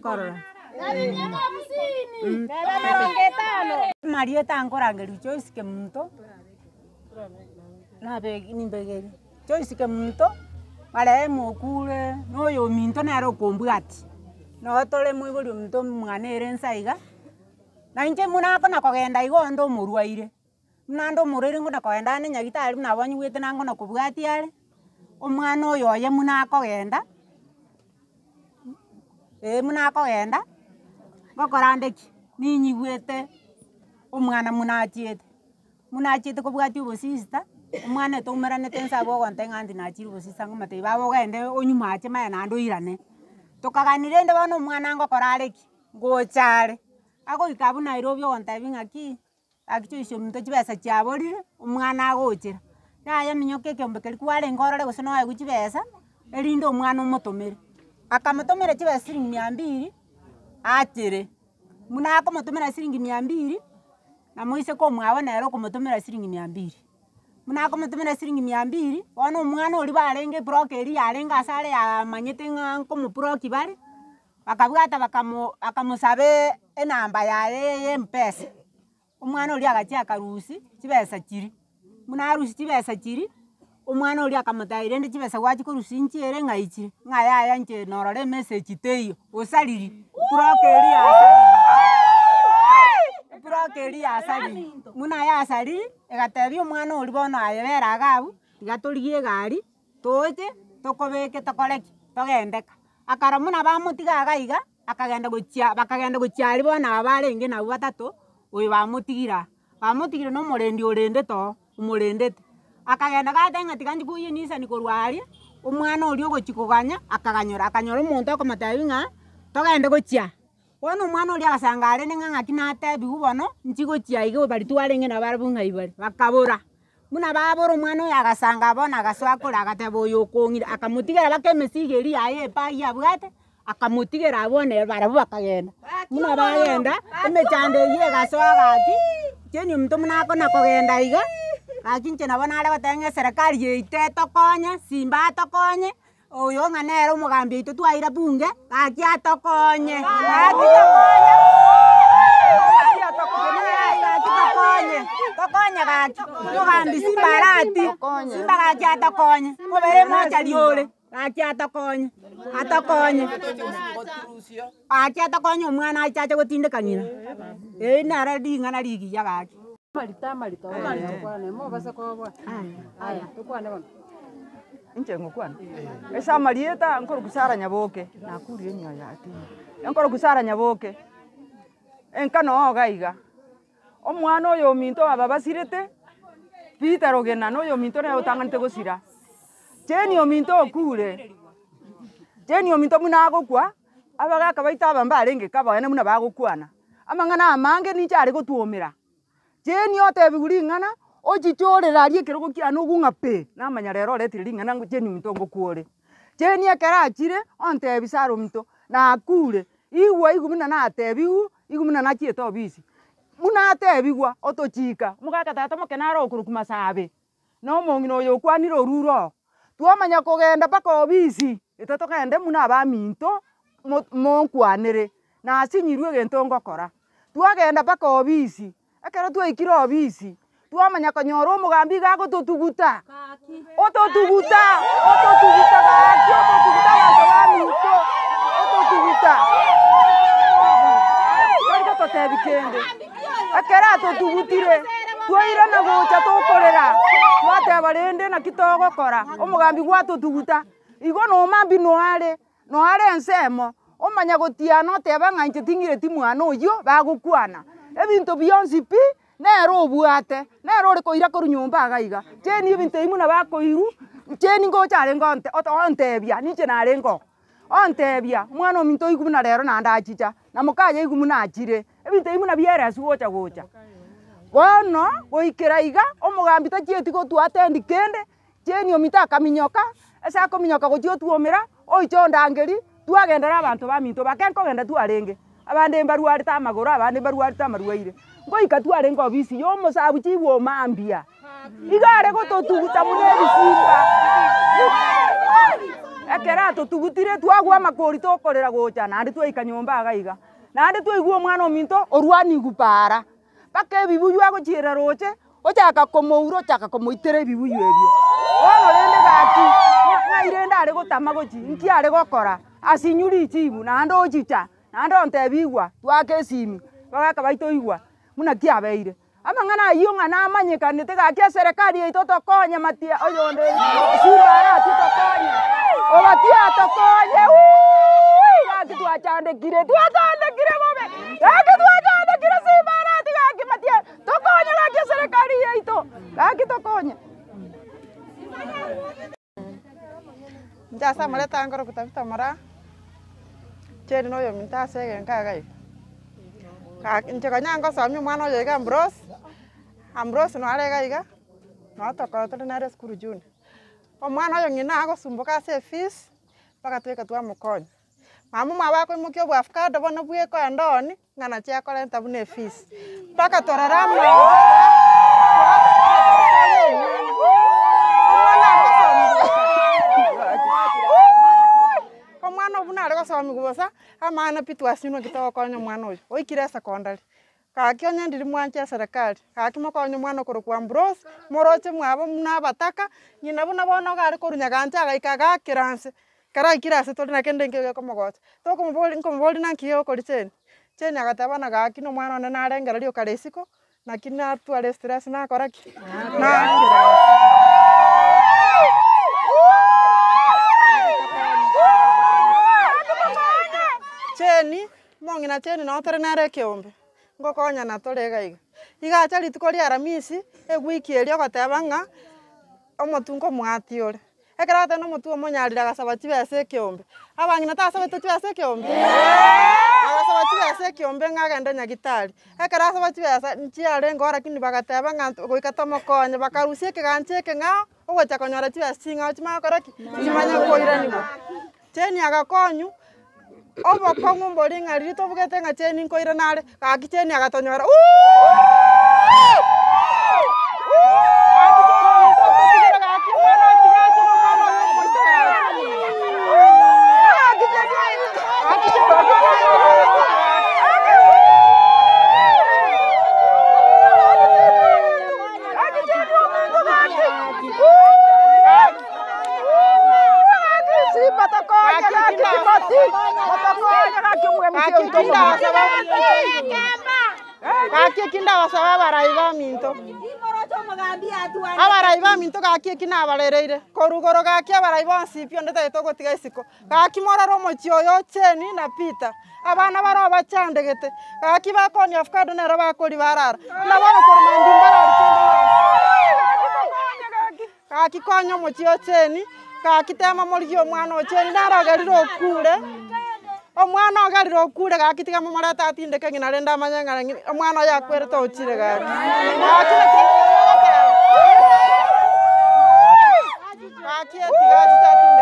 korora mm. mari etankorange riu choisike munto nimbegeri choisike munto maree mokure noyo minto nare okombwati notore moigori ominto mwana ere nsaiga nainche muna kona kogenda igo ndo morwaire muna ndo ngo na kogenda ne nyagitari muna bwanyi wete na ngona kobwati are omwana oyo oye muna kogenda ĩ mũnakogenda ngokora ndĩki ninyiguĩte ũmwana mũnachiete mũnachiete kobwati obosista omwana etoumeranete nsabe ogonta ng'andi nachire obosista ng'omate baba ogende onywe mache maya naende oirane tokagani rende bono omwana ngokora areki ngochare agoika abwo nairobi ogontebi ng'aki akichoisia ominto chibesa chiaborire omwana agochera yaya nonya oke ekiombe keria kwarenge orore gose noegu chibesa erinde omwana omotomere akamutumira chiva silingi mia mbili achire muna akumutumira silingi mia mbili na mwise ko mwawe nero okumutumira silingi mia mbili muna akumutumira silingi mia mbili wona omwana oli barenge broke eri yarenge ase are yamanyete ng'a nkomuproki bare bakabwata bakamusabe enamba yaye yeye mpesa omwana oli agachia akarusi chibesa chiri muna arusi chibesa chiri omwana oria akamutaire ndi chibesa gwachikorusi nchere ng'aichire ng'ayaya nche norore emeseji teiyo osariri turokeri asariri turokeri asariri muna ya asariri egatebi omwana oria bono ayebera agabu iga torigie egari toche tokobeke tokoreki togendeka akara muna bamotiga iga akagenda gochia bakagenda gochiari bono aba barenge nabo batato oyo bamotigira bamotigire na omorendi orendete o omorendete akagenda gateng'ati kanjikuiye nisa nikorwaria omwana oria ogochi koganya akaganyora akanyora omonto okomotebi ng'a togende gochia bono omwana oria agasanga are neng'ang'aki natebiwu bono nchigochia igo bari twarenge nabo bong'ai bare bakabora buna babora omwana oyo agasanga bono agaswakore agateba oyo okong'ire akamotigera baka emesigeri yaye epai abwate akamotigera abone barabo bakagenda buna bagenda emechando eye egaswa gaki chieni omonto muna akona kogenda iga lakini nche nabo nare goteng'e serikari yaito etokonye simba atokonye oyo ng'anere omogambi yaito twaira bunge gaki atokonye tokonye tokonye gaki mogambi simba arati simba gaki atokonye kobere mocha riore gaki atokonye atokonye aki atokonye omwana achache gotindekang'ina ĩ nare ring'ana rigiya gaki malithamalita obantukwane mobasa kobwa aya tukwane nkoro kusara nyaboke nakurire nyoyo atinga enkoro kusara nyaboke enka noo omwana oyo ominto aba basirete peter ogena noyo ominto naye otanganete gosira cheni ominto okure cheni ominto muna agokwa abagaka baita aba mbarenge kabagene muna bagokwana amang'ana amange ninche are gotuomera cheni yote ebigu ring'ana ochichoreraria ekero gokira nogu ng'a pĩ namanya rero oretire ring'ana cheni ominto ngokwore cheni ekero achire ontebi sara ominto nakure igwa igu buna natebigu igu buna nachiete obisi buna atebigwa otochika mogaka tata mokene arokoroku masabe na omong'ina oyo okwanire oruro twamanya kogenda mpaka obisi ete togende buna abaminto monkwanere nasinyirwe egento ngokora twagenda mpaka obisi ekero twaikire obici twamanya konyora omogambi gagototuguta ototuguta ototuguta gaki ototuguta abanto bamito ototuguta twari gototebi kende ekero atotugutire twaire na gocha tokorera twateba rende naki togokora omogambi gwatotuguta igo nomambi noare noare ensemo omanya gotiana oteba ng'anche ting'ire ti mwana oyo bagokwana ebinto bionsi pi nere obwate nere orikoira korwa nyomba agaiga cheni ebinto imuna bakoiru cheni ngochare ngonte ontebia niche nare ngo ontebia mwana ominto oigu buna rero nandachicha na mokaya igu muna achire ebinto imuna bieresu gocha gocha bono goikera iga omogambi tachieti gotua atendi kende cheni omita akaminyoka ase akominyoka gochi otuomera oiche ondangeri twagendera abanto baminto bake nkogenda twarenge abande mbarwarite amagoro abandi mbarwarite amarwaire ngoika tware ngobisi yo omosabu chiigwa omambia igare gototuguta muna ebisimba ekera totugutire twagwa makori tokorera gocha nandi twaika nyomba agaiga nandi twaigua omwana ominto orwanigu para mpaka ebibuyu agochirera roche ochaka komoura ochaka komoitera ebibuyu ebio bono rende gaki ng'airende are gotama gochi nki are gokora asinyuri ichibu nandi ochicha nando ntebigwa twake simi bagaka baito igwa muna kiabeire amang'ana iyong'a namanyikanite gakia serikali yaito tokonye matia oyonde sibarati tokonye obatia tokonye gaki twachandekire twachandekire bobe gaki twachandekire sibarati gaki matia tokonye gakia serikali yaito gaki tokonye njasa mareta ngoro kutafuta mara cheni noyo minta sege nkaga yi ka nche ka nyango sa mi mwana yega mbros ambros no arega yiga no atoka otre na res kuru juni o mwana yo ngina ago sumbo ka se fis paka tweka twa mukon mamu ma wako mu kyo bwa afka do bona bwe ko andoni ngana che akolenta bune fis paka torara mwana nari gosomiwa bosa amaana pi twasinwa gita gokonya mwana oyo oikire esecondary kaki onye ndiri mwanche eserekari kaki mokonye mwana okorokwa mbros moroche mwabo nabataka nyina buna bono gari korunya ganche agaika gakiranse karaikire ase tori nake ndenge gekomogocha tokomobori nankiye okori cheni cheni agateba na gaki na omwana one narengera riokara isiko naki natwara estress nakoraki nakira teni mong'ina cheni no tori nare kiumbe ngokonyana tore gaiga igacha rituko ria aramisi egwiki eri ogoteba ng'a omotu ore ekero goteba omotu omonyarire agasaba chibesa ekiombe abang'ina tagasabete chibesa ekiombe agasaba chibesa ekiombe ng'a agende nyagitari ekero asaba chibesa nchiare ngoro lakini bagateba goika tomokonye bakarusia ekeganja eke ogocha konyora chibesa ching'ao chimanyagokora ki chimanya koiraniwa cheni agakonyu obo kong'u mbori ng'ariri tobugete ng'acheni nkoire nare gakicheni agatonyora mutio itongo kakie kindawa sawa barai ba minto abarai ba minto gakie kinabarereire korugoro gakie abarai bonsipi onde ogotiga isiko gaki morora omochi oyo cheni na pita abana baro bachandegete gaki bakoni avocado nero bakori barara nabo bokoroma ndimbararikende gaki konya omochi ocheni gaki tema morigi omwana ocheni narogerire okure omwana ogarira okure gaki tiga momara tatinde kangi narenda manyanga ngi omwana yakwereta ochire gari gaki etigaji tatinde